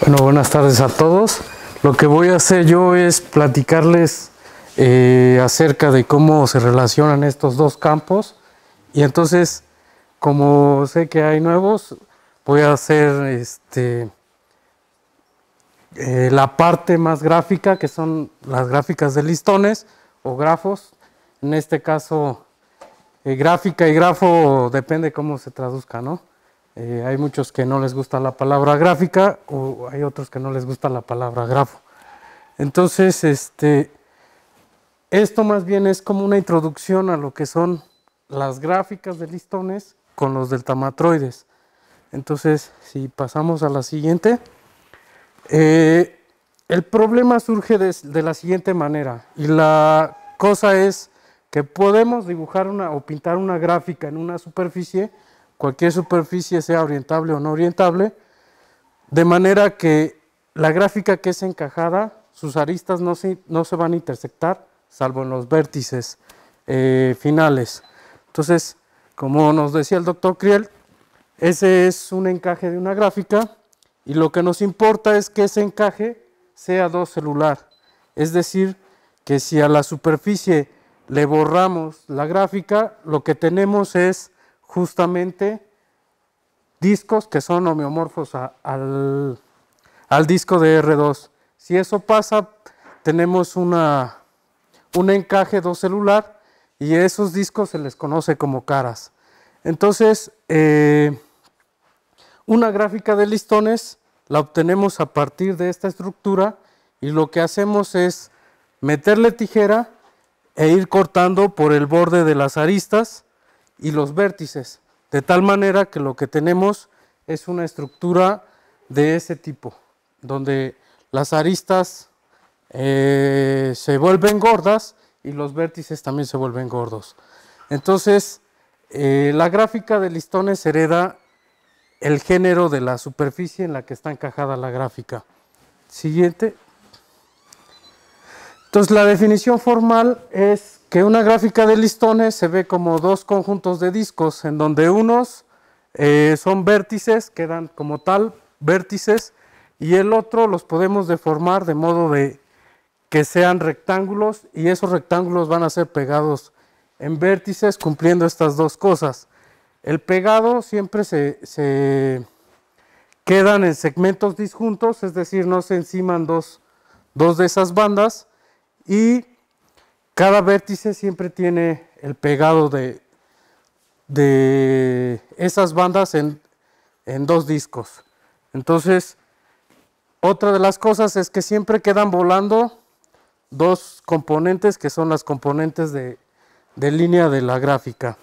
Bueno, buenas tardes a todos. Lo que voy a hacer yo es platicarles eh, acerca de cómo se relacionan estos dos campos. Y entonces, como sé que hay nuevos, voy a hacer este, eh, la parte más gráfica, que son las gráficas de listones o grafos. En este caso, eh, gráfica y grafo depende cómo se traduzca, ¿no? Eh, hay muchos que no les gusta la palabra gráfica o hay otros que no les gusta la palabra grafo. Entonces, este, esto más bien es como una introducción a lo que son las gráficas de listones con los deltamatroides. Entonces, si pasamos a la siguiente, eh, el problema surge de, la siguiente manera y la cosa es que podemos dibujar una o pintar una gráfica en una superficie cualquier superficie, sea orientable o no orientable, de manera que la gráfica que es encajada, sus aristas no se, no se van a intersectar, salvo en los vértices eh, finales. Entonces, como nos decía el doctor Kriel, ese es un encaje de una gráfica y lo que nos importa es que ese encaje sea dos celular. Es decir, que si a la superficie le borramos la gráfica, lo que tenemos es justamente discos que son homeomorfos al, disco de R2. Si eso pasa, tenemos un encaje dos celular y esos discos se les conoce como caras. Entonces, eh, una gráfica de listones la obtenemos a partir de esta estructura y lo que hacemos es meterle tijera e ir cortando por el borde de las aristas y los vértices, de tal manera que lo que tenemos es una estructura de ese tipo, donde las aristas eh, se vuelven gordas y los vértices también se vuelven gordos. Entonces, eh, la gráfica de listones hereda el género de la superficie en la que está encajada la gráfica. Siguiente. Entonces, la definición formal es que una gráfica de listones se ve como dos conjuntos de discos, en donde unos eh, son vértices, quedan como tal vértices, y el otro los podemos deformar de modo de que sean rectángulos, y esos rectángulos van a ser pegados en vértices, cumpliendo estas dos cosas. El pegado siempre se, se quedan en segmentos disjuntos, es decir, no se enciman dos, dos de esas bandas, y cada vértice siempre tiene el pegado de, esas bandas en, dos discos. Entonces, otra de las cosas es que siempre quedan volando dos componentes que son las componentes de, línea de la gráfica.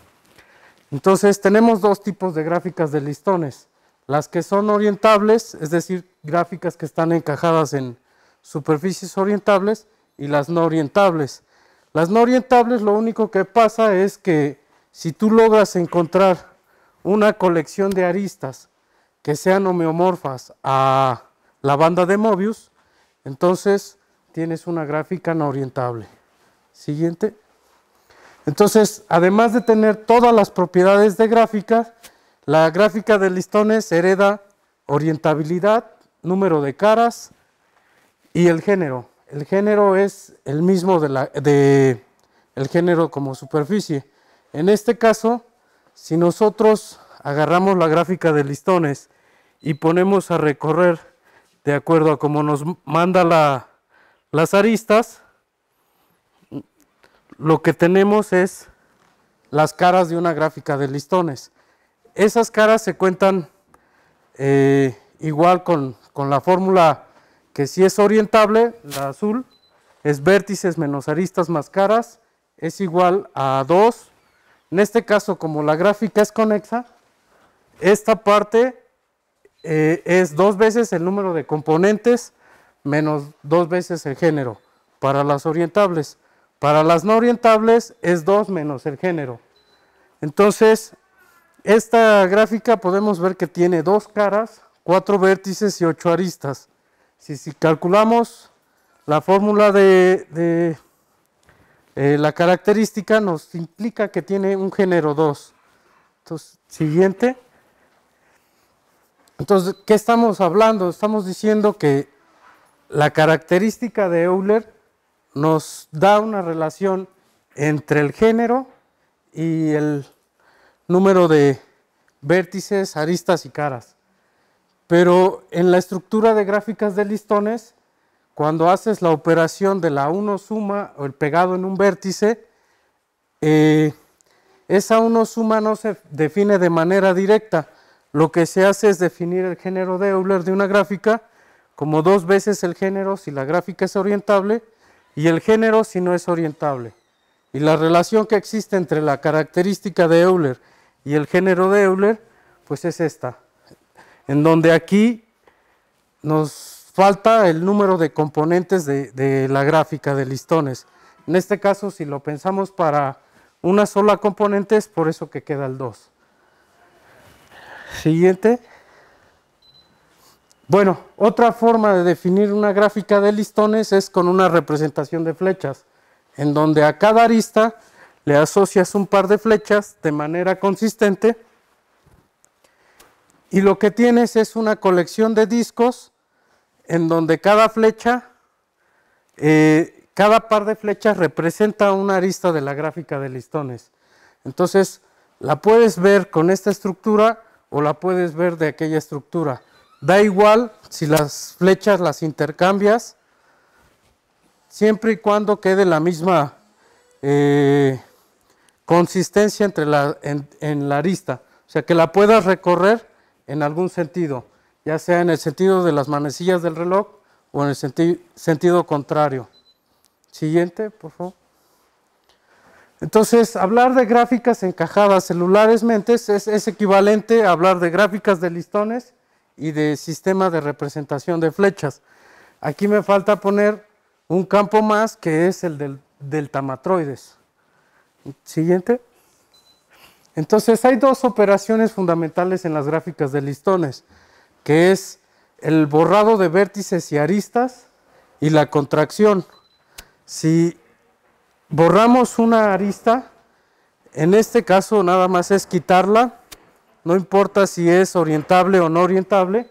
Entonces tenemos dos tipos de gráficas de listones. Las que son orientables, es decir, gráficas que están encajadas en superficies orientables y las no orientables. Las no orientables lo único que pasa es que si tú logras encontrar una colección de aristas que sean homeomorfas a la banda de Mobius, entonces tienes una gráfica no orientable. Siguiente. Entonces, además de tener todas las propiedades de gráfica, la gráfica de listones hereda orientabilidad, número de caras y el género el género es el mismo de, la, de el género como superficie. En este caso, si nosotros agarramos la gráfica de listones y ponemos a recorrer de acuerdo a como nos manda las aristas, lo que tenemos es las caras de una gráfica de listones. Esas caras se cuentan eh, igual con, con la fórmula que si es orientable, la azul, es vértices menos aristas más caras, es igual a 2. En este caso, como la gráfica es conexa, esta parte eh, es dos veces el número de componentes menos dos veces el género para las orientables. Para las no orientables es 2 menos el género. Entonces, esta gráfica podemos ver que tiene dos caras, cuatro vértices y ocho aristas. Si, calculamos la fórmula de, eh, la característica, nos implica que tiene un género 2. Entonces, siguiente. Entonces, ¿qué estamos hablando? Estamos diciendo que la característica de Euler nos da una relación entre el género y el número de vértices, aristas y caras. Pero en la estructura de gráficas de listones, cuando haces la operación de la 1 suma o el pegado en un vértice, eh, esa 1 suma no se define de manera directa. Lo que se hace es definir el género de Euler de una gráfica como dos veces el género si la gráfica es orientable y el género si no es orientable. Y la relación que existe entre la característica de Euler y el género de Euler, pues es esta en donde aquí nos falta el número de componentes de, la gráfica de listones. En este caso, si lo pensamos para una sola componente, es por eso que queda el 2. Siguiente. Bueno, otra forma de definir una gráfica de listones es con una representación de flechas, en donde a cada arista le asocias un par de flechas de manera consistente y lo que tienes es una colección de discos en donde cada flecha, eh, cada par de flechas representa una arista de la gráfica de listones. Entonces, la puedes ver con esta estructura o la puedes ver de aquella estructura. Da igual si las flechas las intercambias, siempre y cuando quede la misma eh, consistencia entre la, en la arista. O sea, que la puedas recorrer en algún sentido, ya sea en el sentido de las manecillas del reloj o en el sentido contrario. Siguiente, por favor. Entonces, hablar de gráficas encajadas celulares es, equivalente a hablar de gráficas de listones y de sistema de representación de flechas. Aquí me falta poner un campo más que es el del tamatroides. Siguiente. Entonces hay dos operaciones fundamentales en las gráficas de listones, que es el borrado de vértices y aristas y la contracción. Si borramos una arista, en este caso nada más es quitarla, no importa si es orientable o no orientable,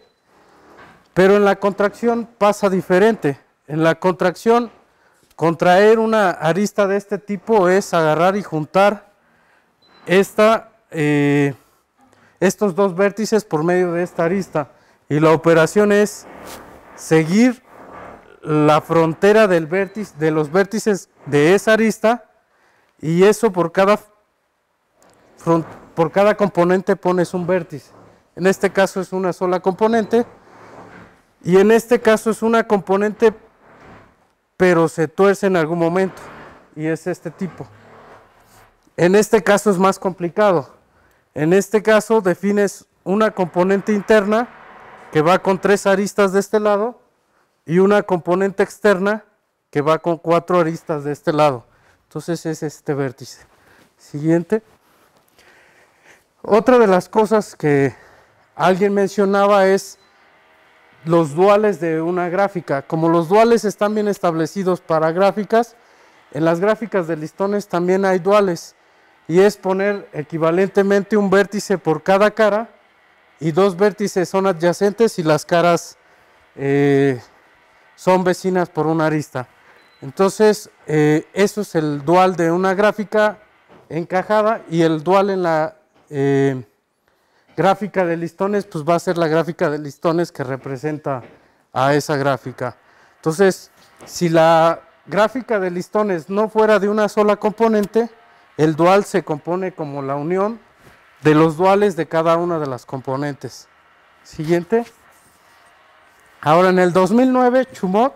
pero en la contracción pasa diferente. En la contracción, contraer una arista de este tipo es agarrar y juntar esta, eh, estos dos vértices por medio de esta arista. Y la operación es seguir la frontera del vértice, de los vértices de esa arista y eso por cada, por cada componente pones un vértice. En este caso es una sola componente y en este caso es una componente pero se tuerce en algún momento y es este tipo. En este caso es más complicado. En este caso defines una componente interna que va con tres aristas de este lado y una componente externa que va con cuatro aristas de este lado. Entonces es este vértice. Siguiente. Otra de las cosas que alguien mencionaba es los duales de una gráfica. Como los duales están bien establecidos para gráficas, en las gráficas de listones también hay duales y es poner equivalentemente un vértice por cada cara y dos vértices son adyacentes y las caras eh, son vecinas por una arista. Entonces, eh, eso es el dual de una gráfica encajada y el dual en la eh, gráfica de listones, pues va a ser la gráfica de listones que representa a esa gráfica. Entonces, si la gráfica de listones no fuera de una sola componente, el dual se compone como la unión de los duales de cada una de las componentes. Siguiente. Ahora en el 2009 Chumot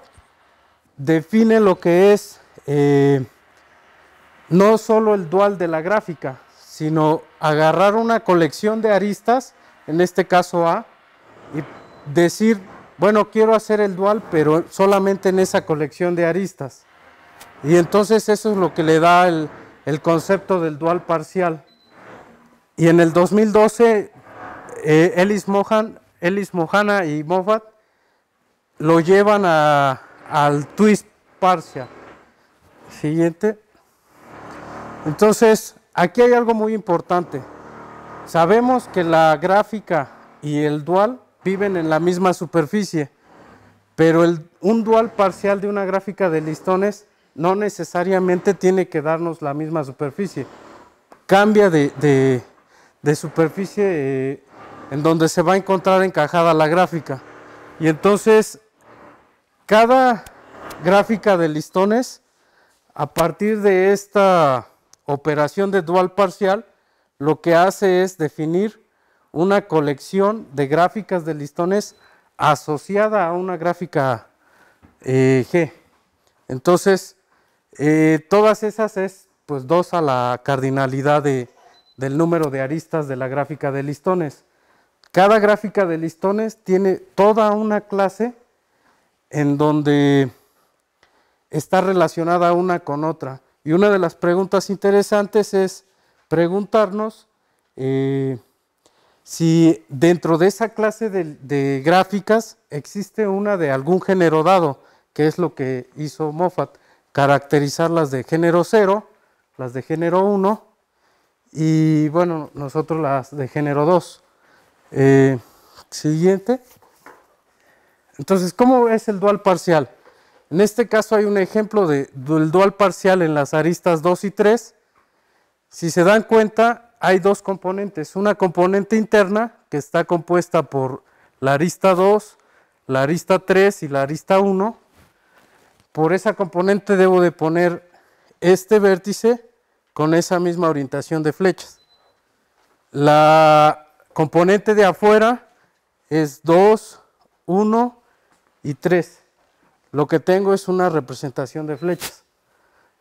define lo que es eh, no solo el dual de la gráfica, sino agarrar una colección de aristas, en este caso A, y decir, bueno, quiero hacer el dual, pero solamente en esa colección de aristas. Y entonces eso es lo que le da el, el concepto del dual parcial. Y en el 2012, eh, Ellis, Mohana y Moffat lo llevan al twist parcial. Siguiente. Entonces, aquí hay algo muy importante. Sabemos que la gráfica y el dual viven en la misma superficie, pero el, un dual parcial de una gráfica de listones no necesariamente tiene que darnos la misma superficie. Cambia de, superficie eh, en donde se va a encontrar encajada la gráfica. Y entonces, cada gráfica de listones, a partir de esta operación de dual parcial, lo que hace es definir una colección de gráficas de listones asociada a una gráfica eh, G. Entonces, eh, todas esas es pues a la cardinalidad del número de aristas de la gráfica de listones. Cada gráfica de listones tiene toda una clase en donde está relacionada una con otra. Y una de las preguntas interesantes es preguntarnos eh, si dentro de esa clase de, de, gráficas existe una de algún género dado, que es lo que hizo Moffat caracterizar las de género 0, las de género 1 y bueno, nosotros las de género 2. Eh, siguiente. Entonces, ¿cómo es el dual parcial? En este caso hay un ejemplo de, del dual parcial en las aristas 2 y 3. Si se dan cuenta, hay dos componentes. Una componente interna que está compuesta por la arista 2, la arista 3 y la arista 1 por esa componente debo de poner este vértice con esa misma orientación de flechas. La componente de afuera es 2, 1 y 3. Lo que tengo es una representación de flechas.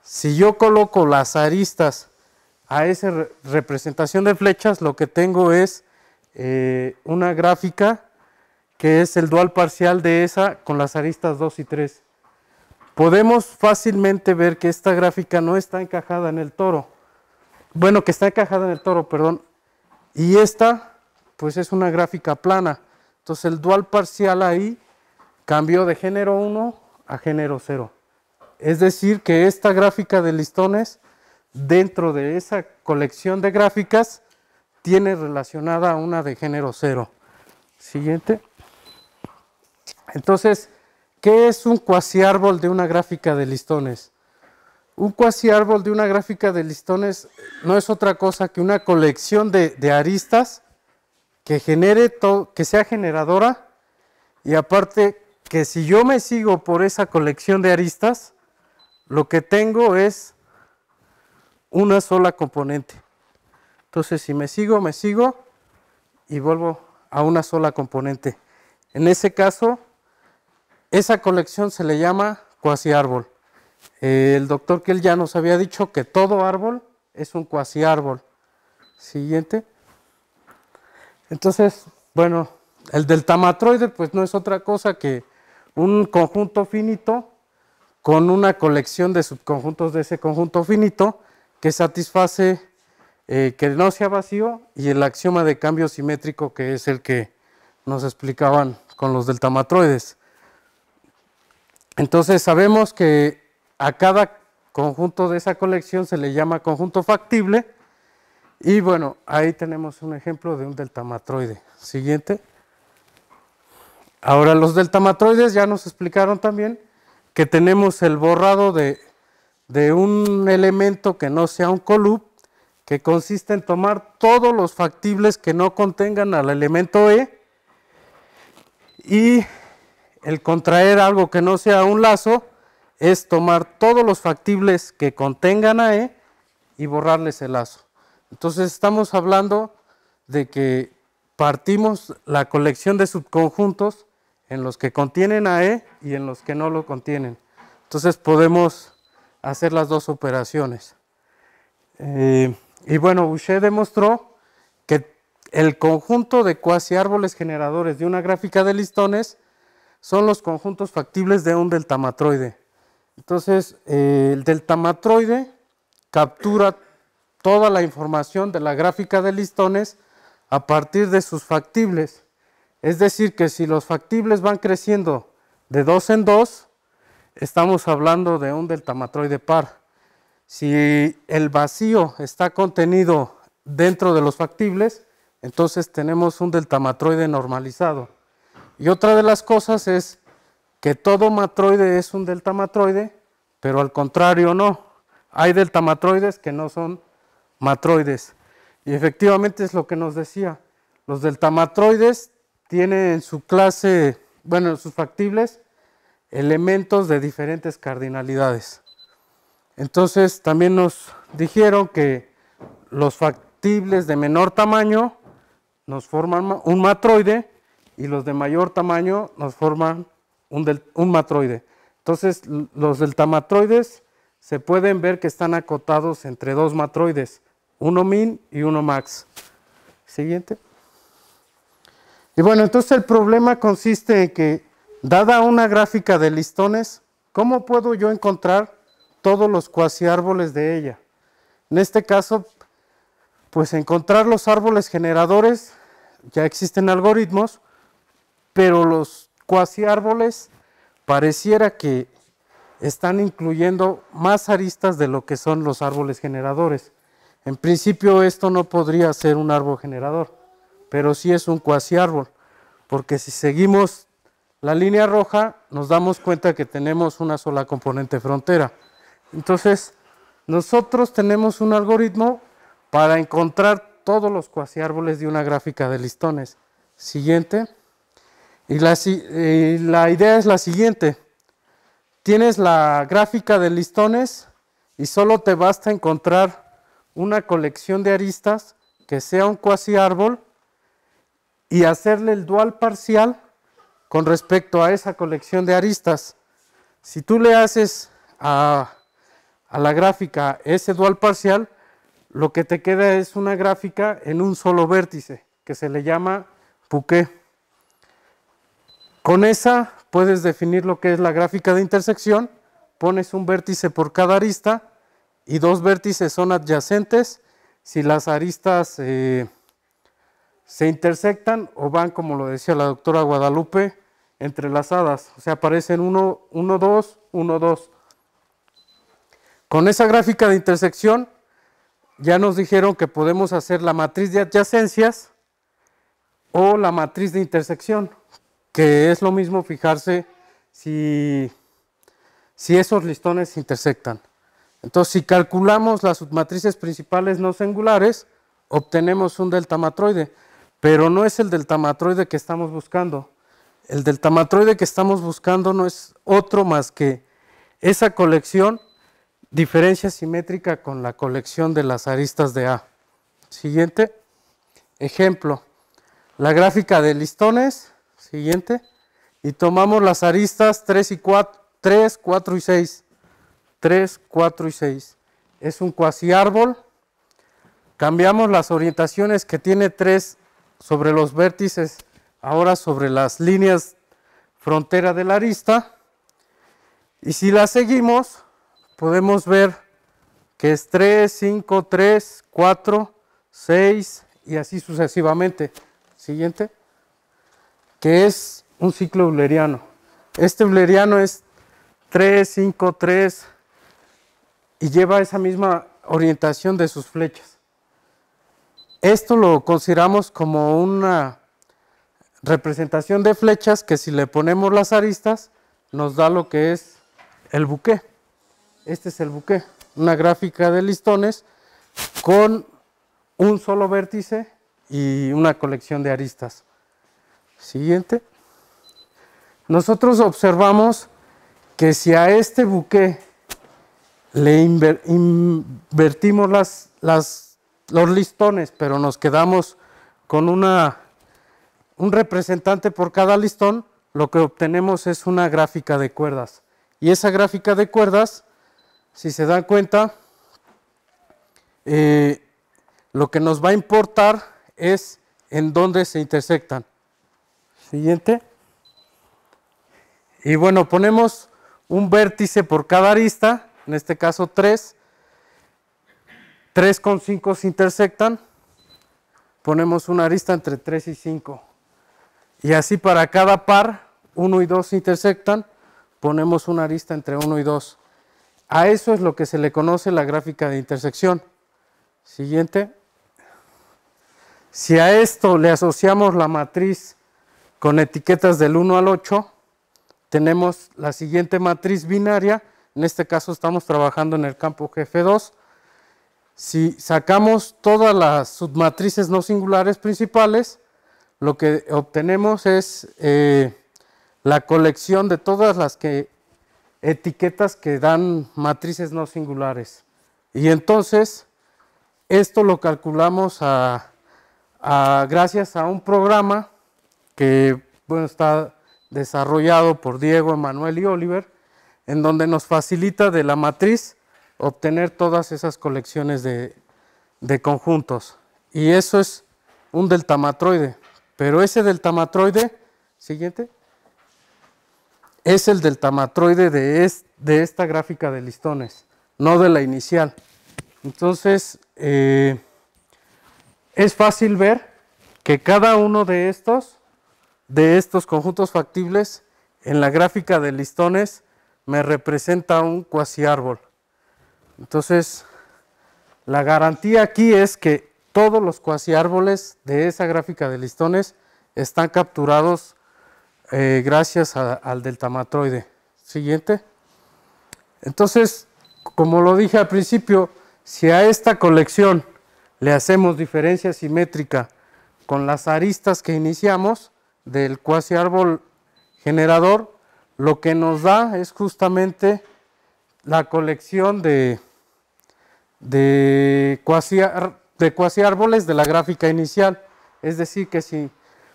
Si yo coloco las aristas a esa representación de flechas, lo que tengo es eh, una gráfica que es el dual parcial de esa con las aristas 2 y 3 podemos fácilmente ver que esta gráfica no está encajada en el toro. Bueno, que está encajada en el toro, perdón. Y esta, pues es una gráfica plana. Entonces el dual parcial ahí cambió de género 1 a género 0. Es decir, que esta gráfica de listones, dentro de esa colección de gráficas, tiene relacionada a una de género 0. Siguiente. Entonces, ¿Qué es un árbol de una gráfica de listones? Un árbol de una gráfica de listones no es otra cosa que una colección de, de aristas que genere todo, que sea generadora y aparte que si yo me sigo por esa colección de aristas, lo que tengo es una sola componente. Entonces, si me sigo, me sigo y vuelvo a una sola componente. En ese caso, esa colección se le llama cuasi árbol. el doctor Kell ya nos había dicho que todo árbol es un cuasi árbol. Siguiente. Entonces, bueno, el deltamatroide pues no es otra cosa que un conjunto finito con una colección de subconjuntos de ese conjunto finito que satisface eh, que no sea vacío y el axioma de cambio simétrico que es el que nos explicaban con los deltamatroides. Entonces sabemos que a cada conjunto de esa colección se le llama conjunto factible. Y bueno, ahí tenemos un ejemplo de un deltamatroide. Siguiente. Ahora los deltamatroides ya nos explicaron también que tenemos el borrado de, un elemento que no sea un colup, que consiste en tomar todos los factibles que no contengan al elemento E y el contraer algo que no sea un lazo es tomar todos los factibles que contengan a E y borrarles el lazo. Entonces estamos hablando de que partimos la colección de subconjuntos en los que contienen a E y en los que no lo contienen. Entonces podemos hacer las dos operaciones. Eh, y bueno, Boucher demostró que el conjunto de cuasi árboles generadores de una gráfica de listones son los conjuntos factibles de un deltamatroide. Entonces, eh, el deltamatroide captura toda la información de la gráfica de listones a partir de sus factibles. Es decir, que si los factibles van creciendo de dos en dos, estamos hablando de un deltamatroide par. Si el vacío está contenido dentro de los factibles, entonces tenemos un deltamatroide normalizado. Y otra de las cosas es que todo matroide es un deltamatroide, pero al contrario no. Hay deltamatroides que no son matroides. Y efectivamente es lo que nos decía. Los deltamatroides tienen en su clase, bueno, en sus factibles, elementos de diferentes cardinalidades. Entonces también nos dijeron que los factibles de menor tamaño nos forman un matroide y los de mayor tamaño nos forman un, matroide. Entonces, los deltamatroides se pueden ver que están acotados entre dos matroides, uno min y uno max. Siguiente. Y bueno, entonces el problema consiste en que, dada una gráfica de listones, ¿cómo puedo yo encontrar todos los cuasiárboles de ella? En este caso, pues encontrar los árboles generadores, ya existen algoritmos, pero los cuasi árboles pareciera que están incluyendo más aristas de lo que son los árboles generadores. En principio esto no podría ser un árbol generador, pero sí es un cuasi árbol, porque si seguimos la línea roja nos damos cuenta que tenemos una sola componente frontera. Entonces, nosotros tenemos un algoritmo para encontrar todos los cuasi árboles de una gráfica de listones. Siguiente. Y la, idea es la siguiente. Tienes la gráfica de listones y solo te basta encontrar una colección de aristas que sea un cuasi árbol y hacerle el dual parcial con respecto a esa colección de aristas. Si tú le haces a, la gráfica ese dual parcial, lo que te queda es una gráfica en un solo vértice, que se le llama bouquet. Con esa puedes definir lo que es la gráfica de intersección, pones un vértice por cada arista y dos vértices son adyacentes si las aristas eh, se intersectan o van, como lo decía la doctora Guadalupe, entrelazadas, o sea, aparecen 1, 2, 1, 2. Con esa gráfica de intersección ya nos dijeron que podemos hacer la matriz de adyacencias o la matriz de intersección que es lo mismo fijarse si, esos listones intersectan. Entonces, si calculamos las submatrices principales no singulares, obtenemos un deltamatroide, pero no es el deltamatroide que estamos buscando. El deltamatroide que estamos buscando no es otro más que esa colección, diferencia simétrica con la colección de las aristas de A. Siguiente ejemplo, la gráfica de listones Siguiente. Y tomamos las aristas 3 4, 3, 4 y 6. 3, 4 y 6. Es un cuasi árbol. Cambiamos las orientaciones que tiene 3 sobre los vértices, ahora sobre las líneas frontera de la arista. Y si la seguimos, podemos ver que es 3, 5, 3, 4, 6 y así sucesivamente. Siguiente que es un ciclo euleriano. Este euleriano es 3, 5, 3 y lleva esa misma orientación de sus flechas. Esto lo consideramos como una representación de flechas que si le ponemos las aristas nos da lo que es el buque. Este es el buque, una gráfica de listones con un solo vértice y una colección de aristas. Siguiente. Nosotros observamos que si a este buque le invertimos los listones, pero nos quedamos con una, un representante por cada listón, lo que obtenemos es una gráfica de cuerdas. Y esa gráfica de cuerdas, si se dan cuenta, eh, lo que nos va a importar es en dónde se intersectan. Siguiente. Y bueno, ponemos un vértice por cada arista, en este caso 3. 3 con 5 se intersectan. Ponemos una arista entre 3 y 5. Y así para cada par, 1 y 2 se intersectan, ponemos una arista entre 1 y 2. A eso es lo que se le conoce la gráfica de intersección. Siguiente. Si a esto le asociamos la matriz con etiquetas del 1 al 8 tenemos la siguiente matriz binaria, en este caso estamos trabajando en el campo GF2. Si sacamos todas las submatrices no singulares principales, lo que obtenemos es eh, la colección de todas las etiquetas que dan matrices no singulares. Y entonces, esto lo calculamos gracias a un programa que bueno, está desarrollado por Diego, Emanuel y Oliver, en donde nos facilita de la matriz obtener todas esas colecciones de, conjuntos. Y eso es un deltamatroide, pero ese deltamatroide, siguiente, es el deltamatroide de, esta gráfica de listones, no de la inicial. Entonces, eh, es fácil ver que cada uno de estos de estos conjuntos factibles en la gráfica de listones me representa un cuasi árbol. Entonces, la garantía aquí es que todos los cuasi árboles de esa gráfica de listones están capturados eh, gracias al deltamatroide. Siguiente. Entonces, como lo dije al principio, si a esta colección le hacemos diferencia simétrica con las aristas que iniciamos, del cuasi árbol generador, lo que nos da es justamente la colección de, de, cuasi, de cuasi árboles de la gráfica inicial. Es decir, que si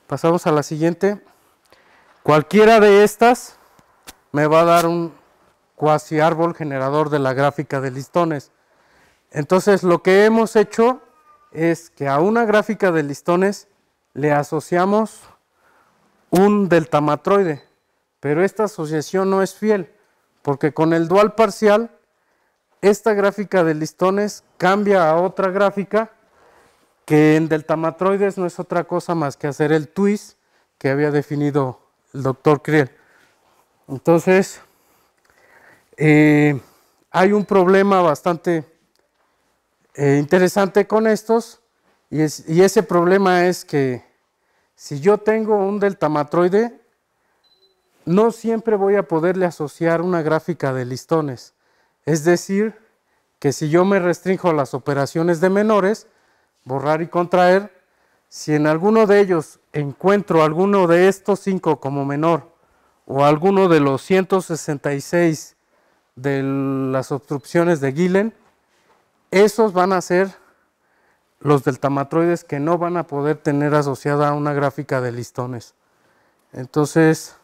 pasamos a la siguiente, cualquiera de estas me va a dar un cuasi árbol generador de la gráfica de listones. Entonces, lo que hemos hecho es que a una gráfica de listones le asociamos un deltamatroide, pero esta asociación no es fiel, porque con el dual parcial, esta gráfica de listones cambia a otra gráfica que en deltamatroides no es otra cosa más que hacer el twist que había definido el doctor Creel. Entonces, eh, hay un problema bastante eh, interesante con estos, y, y ese problema es que si yo tengo un deltamatroide, no siempre voy a poderle asociar una gráfica de listones. Es decir, que si yo me restringo a las operaciones de menores, borrar y contraer, si en alguno de ellos encuentro alguno de estos cinco como menor o alguno de los 166 de las obstrucciones de Gillen, esos van a ser los deltamatroides que no van a poder tener asociada una gráfica de listones. Entonces,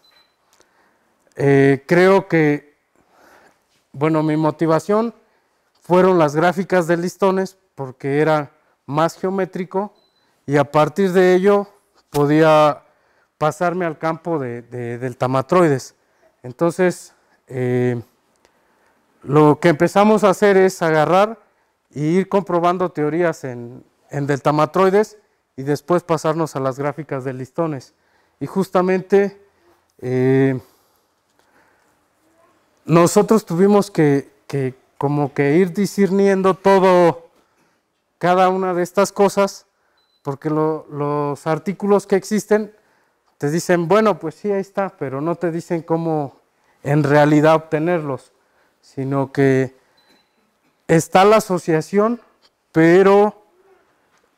eh, creo que, bueno, mi motivación fueron las gráficas de listones porque era más geométrico y a partir de ello podía pasarme al campo de, deltamatroides. Entonces, eh, lo que empezamos a hacer es agarrar y ir comprobando teorías en, en deltamatroides y después pasarnos a las gráficas de listones. Y justamente eh, nosotros tuvimos que, como que ir discerniendo todo, cada una de estas cosas, porque los artículos que existen te dicen, bueno, pues sí, ahí está, pero no te dicen cómo en realidad obtenerlos, sino que está la asociación, pero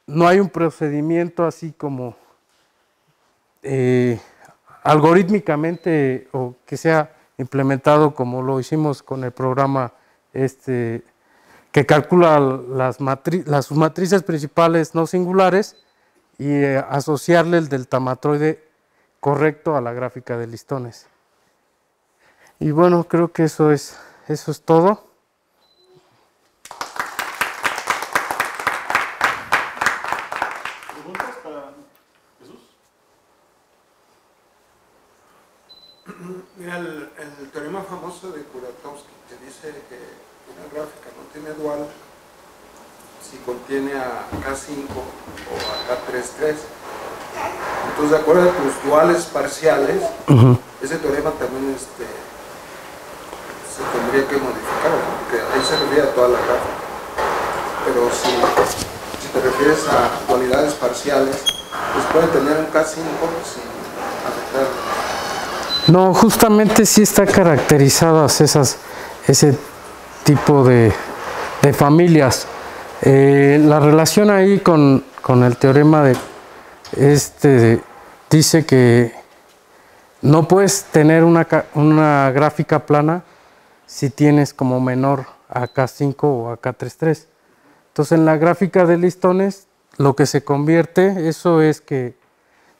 no hay un procedimiento así como eh, algorítmicamente o que sea implementado como lo hicimos con el programa este que calcula las, las matrices principales no singulares y eh, asociarle el deltamatroide correcto a la gráfica de listones. Y bueno, creo que eso es, eso es todo. K5 o acá 3, 3. Entonces, de acuerdo a tus duales parciales, ese teorema también este, se tendría que modificar, porque ahí se toda la gráfica. Pero si, te refieres a dualidades parciales, pues puede tener un K5 sin afectar. No, justamente si está caracterizadas esas, ese tipo de, de familias. Eh, la relación ahí con, el teorema de este dice que no puedes tener una, gráfica plana si tienes como menor a K5 o a K33. Entonces en la gráfica de listones lo que se convierte, eso es que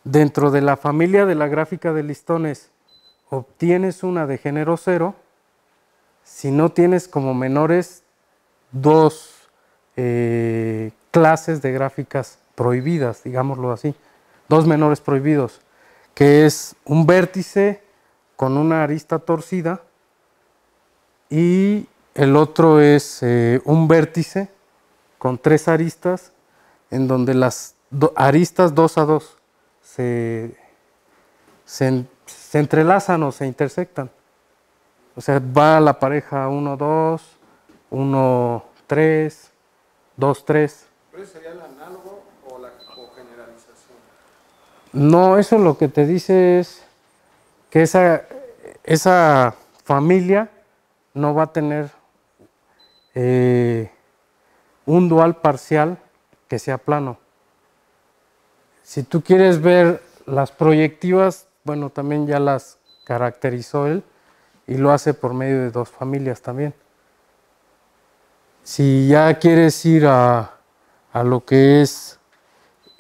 dentro de la familia de la gráfica de listones obtienes una de género cero. si no tienes como menores dos eh, clases de gráficas prohibidas, digámoslo así, dos menores prohibidos, que es un vértice con una arista torcida y el otro es eh, un vértice con tres aristas en donde las aristas dos a dos se, se entrelazan o se intersectan. O sea, va la pareja 1-2, 1-3, 2, 3. ¿Pero sería el análogo o la No, eso lo que te dice es que esa, esa familia no va a tener eh, un dual parcial que sea plano. Si tú quieres ver las proyectivas, bueno, también ya las caracterizó él y lo hace por medio de dos familias también. Si ya quieres ir a, a lo que es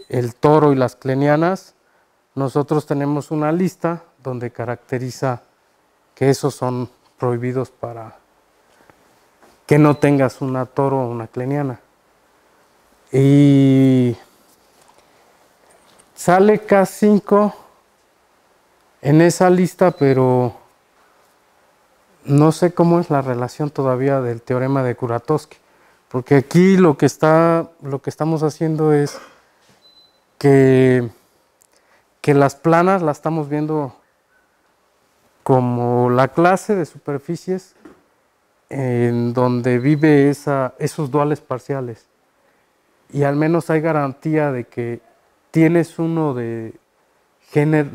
el toro y las clenianas, nosotros tenemos una lista donde caracteriza que esos son prohibidos para que no tengas una toro o una cleniana. Y sale K5 en esa lista, pero no sé cómo es la relación todavía del teorema de Kuratowski, porque aquí lo que, está, lo que estamos haciendo es que, las planas las estamos viendo como la clase de superficies en donde vive esa, esos duales parciales. Y al menos hay garantía de que tienes uno de género,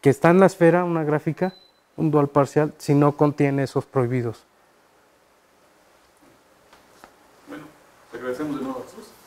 que está en la esfera, una gráfica, un dual parcial si no contiene esos prohibidos. Bueno, te agradecemos de nuevo, Jesús.